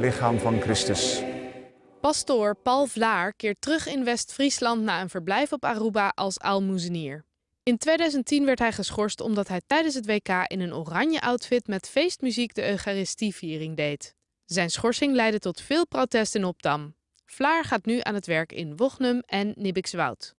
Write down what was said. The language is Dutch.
lichaam van Christus. Pastoor Paul Vlaar keert terug in West-Friesland na een verblijf op Aruba als aalmoezenier. In 2010 werd hij geschorst omdat hij tijdens het WK in een oranje outfit met feestmuziek de Eucharistieviering deed. Zijn schorsing leidde tot veel protest in Opdam. Vlaar gaat nu aan het werk in Wognum en Nibbikswoud.